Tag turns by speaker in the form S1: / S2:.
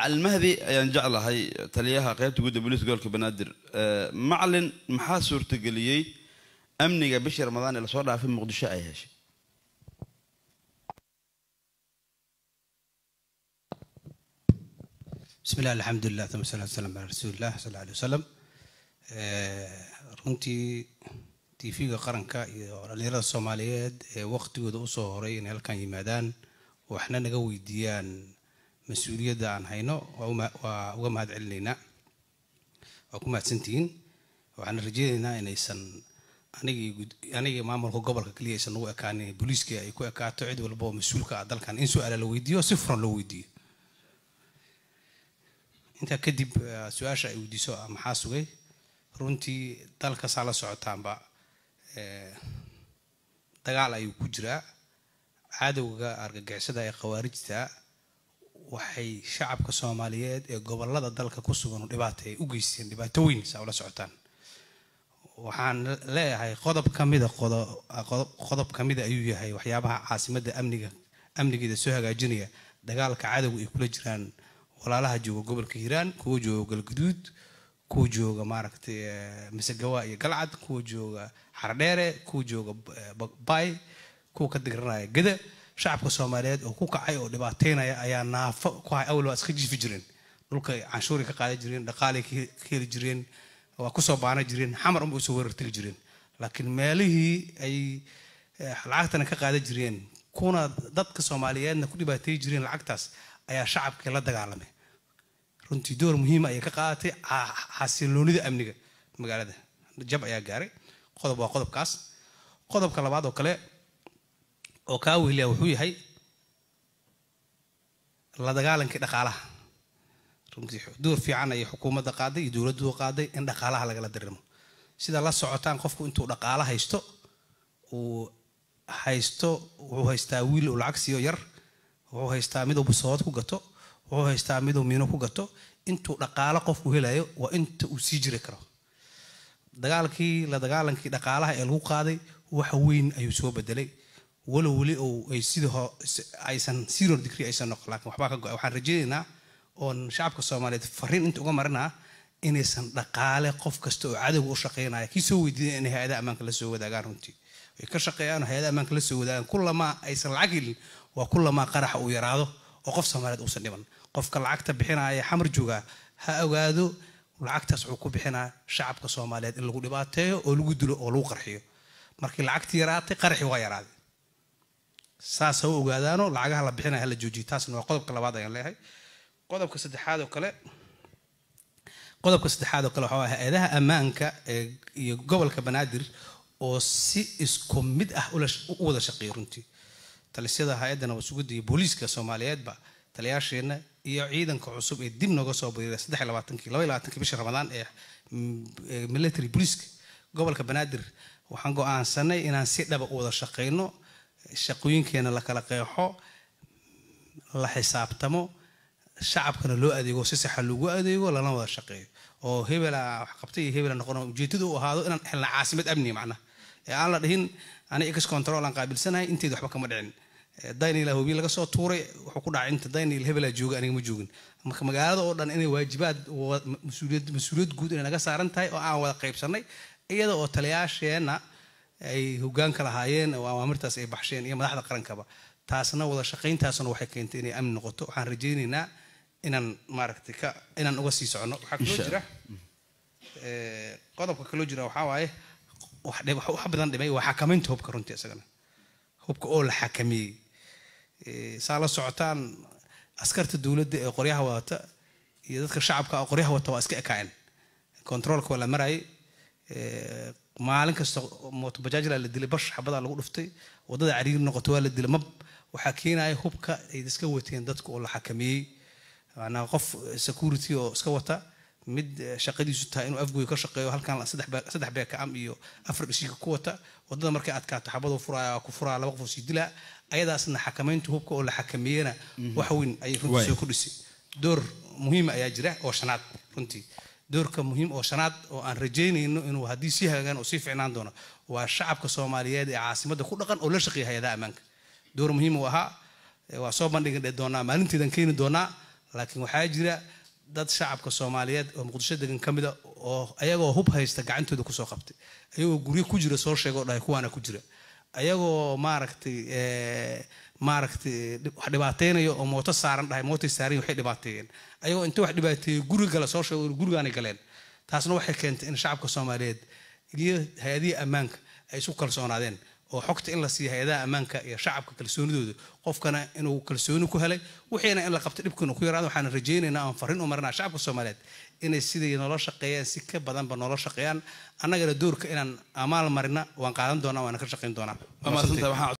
S1: macalin mahdi ayaan jeclahay taliyaha qaybta gudda booliis gobolka banaadir macalin maxaa suurtageliyey amniga bishii ramadaan ee lasoo dhaafay muqdisho ay heshay bismi illah alxamdu lilah uma salatu wasalam ala rasuulilah sal alay wasalam runtii tv-ga qaranka iyo dhalinyarada soomaaliyeed ee waqtigooda usoo horay inay halkan yimaadaan waxna naga weydiiyaan mas-uuliyadda aan hayno waa uga mahad celinaynaa waa ku mahadsantihiin waxaana rajeynaynaa inaysan aniga maamulka gobolka keliya aysan ugu ekaanin booliiskii ay ku ekaato cid walba oo mas-uulka ah dalkan in su-aala la weydiiyo si furan loo weydiiyo intaa kadib uh, su-aasha ay weydiiso ah maxaa sugay runtii dalka saa la socotaanba uh, dagaal ayuu ku jiraa cadowga argagixisada ee khawaarijta waxay shacabka soomaaliyeed ee gobolada dalka ku sugan dhibaata ay u geysteen dhibaato weyn saa ula socotaan waxaan leeyahay qodob kamida mida qodob ka ayuu yahay waxyaabaha caasimadda amniga amnigeeda soo hagaajinaya dagaalka cadowga ay kula jiraan walaalaha jooga gobolka hiiraan kuwa jooga galguduud kuwa jooga maaragtay eh, masegawa iyo galcad kuwa jooga xardheere kuwa jooga eh, baay kuwa ka digranaya gada shacabka soomaaliyeed oo ku kacay oo dhibaateynaya ayaa naafo ku hay awal waa iska jiifi jireen dhulka canshuuray ka qaadan jireen dhaqaalay ka heli jireen waa kusoo baana jireen xamar unbay usoo weerartegi jireen laakiin meelihii ay lacagtana ka qaadan jireen kuna dadka soomaaliyeedna ku dhibaateey jireen lacagtaas ayaa shacabkii la dagaalamay runtii door muhiima ayay ka qaadatay xasiloonida amniga magaalada jab ayaa gaaray qodob waa qodobkaas qodobka labaad oo kale oo kaa wehliya wuxuu yahay la dagaalankii dhaqaalaha runtii door fiican ayay xukuumadda qaaday iyo dowladduu qaaday in dhaqaalaha lagala dirimo sida la socotaan qofku intuu dhaqaalo haysto uu haysto wuxuu haystaa wiil uu lacag siiyo yar wuxuu haystaa miduu busood ku gato wuxuu haystaa miduu miino ku gato intuu dhaqaalo qofku helayo waa inta uu sii jiri karo dagaalkii la dagaalankii dhaqaalaha ee lagu qaaday wax weyn ayuu soo bedelay walow weli ay sidaysan siro digri aysan noqon lakin waxbaa ka go waxaan rajaynaynaa oon shacabka soomaaliyeed fariin inta uga marinaa inaysan dhaqaale qof kasta oo cadowga u shaqaynaya kii soo weydiiday inay hay-adaha ammaanka la soo wadaagaan runtii way ka shaqeeyaan hay-adaha ammaanka la soo wadaagaan kullamaa aysan lacag helin waa kullamaa qaraxa uu yaraado oo qof soomaaliyeed uusan dhiban qofka lacagta bixinaya xamar jooga ha ogaado lacagtaas wuxuu ku bixinaa shacabka soomaaliyeed in lagu dhibaateeyo oo lagu dilo oo lagu qarxiyo markii lacagtii yaraatay qaraxi waa yaraaday saas ha u ogaadaano lacagaha la bixinaya hala joojiyo taasna waa qodobka labaad ayaan leehay qodobka saddexaad oo kale qodobka saddexaad oo kale waxa ah hay-adaha ammaanka ee iyo gobolka banaadir oo si isku mid ah u wada shaqeeyo runtii talisyada hay-addana wasugudda iyo booliiska soomaaliyeedba taliyaasheenna iyo ciidanka cusub ee dib nooga soo badiray saddex labaatankii laba labaatanki bishii ramadaan ee military booliiska gobolka banaadir waxaan go-aansanay inaan si dhaba ah u wada shaqeyno shaqooyinkeena la kala qeexo la xisaabtamo shacabkana loo adeego si saxa lagu adeego lana wada shaqeeyo oo hebela waxqabtay iyo hebela noqono ujeeddada u ahaado inaan helna caasimad amni macnaha ee aan la dhihin ani ex control aan qaabilsanahay inteed waxba kama dhicin daniela hobi laga soo tuuray wuxuu ku dhacay inta daniel hebela jooga aniga ma joogin marka magaalada oo dhan inay waajibaad mas-uuliyad guud inay naga saaran tahay oo aan wada qaybsannay iyada oo taliyaasheena ay hogaanka lahaayeen oo awaamirtaas ay baxsheen iyo madaxda qarankaba taasna wada shaqayntaasuna waxay keentay inay amni noqoto waxaan rajaynaynaa inaan maaragtay ka inaan uga sii socno waxaa kaloo jira eh, qodobka kaloo jira waxaa waaye wax badan dhimay waa xakamaynta hubka runtii isagana hubka oo la xakameeyey eh, saa la socotaan askarta dowladda ee qoryaha wadata iyo dadka shacabka qoryaha wata waa iska ekaayeen kontaroolka waa la marayay eh, maalin kasta mootobajaajla la dilay bash xabadaa lagu dhuftay waddada cariir noqota waa la dilay mab waxaa keenaya hubka ay iska wateen dadka oo la xakameeyey manaa qof security oo iska wata mid eh, shaqadiisu tahay inuu afgoy ka shaqeeyo halkan saddex beekacam iyo afar dhishika ku wata waddada markay adkaato xabadoo furaya ku furaa laba qofoo sii dilaa ayadaasna xakamaynta hubka oo la xakameeyena mm-hmm. wax weyn ayay runtii soo kordhisay door muhiima ah ayaa jira oo shanaad runtii doorka muhiim oo shanaad oo aan rajeynayno inuu haddii sii hagaagaan oo sii ficnaan doono waa shacabka soomaaliyeed ee caasimadda ku dhaqan oo la shaqeeya hay-adaha ammaanka door muhiim uu ahaa waa soo bandhigi doonaa maalinteedaan keeni doonaa laakiin waxaa jira dad shacabka soomaaliyeed oo muqdisho degan ka mid a ah oo ayagoo hub haysta gacantooda kusoo qabtay ayagoo guryo ku jira soo sheegoo dhahay kuwaana ku jira ayagoo maaragtay eh, maaragtay wax dhibaateynaya oo mooto saaran dhahay mootay saaranya waxay dhibaateeyeen ayagoo inta wax dhibaateeyey guri gala soo sheego gurigaanay galeen taasna waxay keentay in shacabka soomaaliyeed iyo hay-adihii ammaanka ay isu kalsoonaadeen oo xogta in la siiya hay-adaha ammaanka iyo shacabka kalsoonidooda qofkana inuu kalsooni ku helay wixiina in la qabto dhibkuna ku yaraada waxaan rajeynaynaa aan farrin u marinaa shacabka soomaaliyeed inay siday noola shaqeeyaan si ka badanba noola shaqeeyaan annagana doorka inaan amaal marina waan qaadan doonaa waana ka shaqeyn doonaa